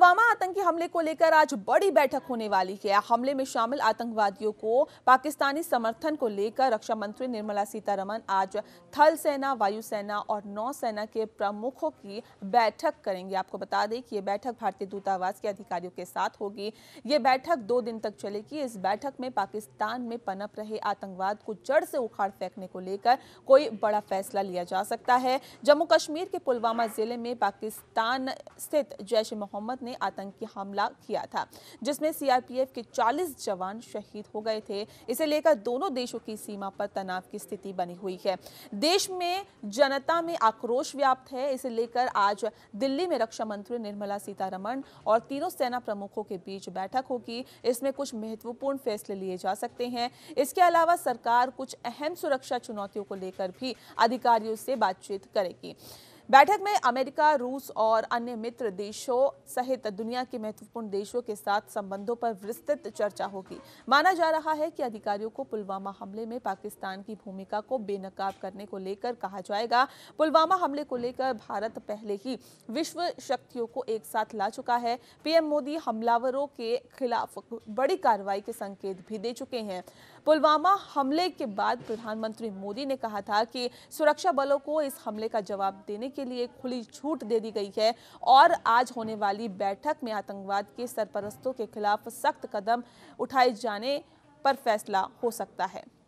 पुलवामा आतंकी हमले को लेकर आज बड़ी बैठक होने वाली है हमले में शामिल आतंकवादियों को पाकिस्तानी समर्थन को लेकर रक्षा मंत्री निर्मला सीतारमन आज थल सेना वायुसेना और नौसेना के प्रमुखों की बैठक करेंगे आपको बता दें कि ये बैठक भारतीय दूतावास के अधिकारियों के साथ होगी ये बैठक दो दिन तक चलेगी इस बैठक में पाकिस्तान में पनप रहे आतंकवाद को जड़ से उखाड़ फेंकने को लेकर कोई बड़ा फैसला लिया जा सकता है जम्मू कश्मीर के पुलवामा जिले में पाकिस्तान स्थित जैश मोहम्मद ने ने आतंकी हमला किया था जिसमें सीआरपीएफ के 40 जवान शहीद हो गए थे इसे लेकर दोनों देशों की सीमा पर तनाव की स्थिति बनी हुई है देश में जनता में आक्रोश व्याप्त है इसे लेकर आज दिल्ली में रक्षा मंत्री निर्मला सीतारमन और तीनों सेना प्रमुखों के बीच बैठक होगी इसमें कुछ महत्वपूर्ण फैसले लिए जा सकते हैं इसके अलावा सरकार कुछ अहम सुरक्षा चुनौतियों को लेकर भी अधिकारियों से बातचीत करेगी बैठक में अमेरिका रूस और अन्य मित्र देशों सहित दुनिया के महत्वपूर्ण देशों के साथ संबंधों पर विस्तृत चर्चा होगी माना जा रहा है कि अधिकारियों को पुलवामा हमले में पाकिस्तान की भूमिका को बेनकाब करने को लेकर कहा जाएगा पुलवामा हमले को लेकर भारत पहले ही विश्व शक्तियों को एक साथ ला चुका है पीएम मोदी हमलावरों के खिलाफ बड़ी कार्रवाई के संकेत भी दे चुके हैं पुलवामा हमले के बाद प्रधानमंत्री मोदी ने कहा था कि सुरक्षा बलों को इस हमले का जवाब देने के के लिए खुली छूट दे दी गई है और आज होने वाली बैठक में आतंकवाद के सरपरस्तों के खिलाफ सख्त कदम उठाए जाने पर फैसला हो सकता है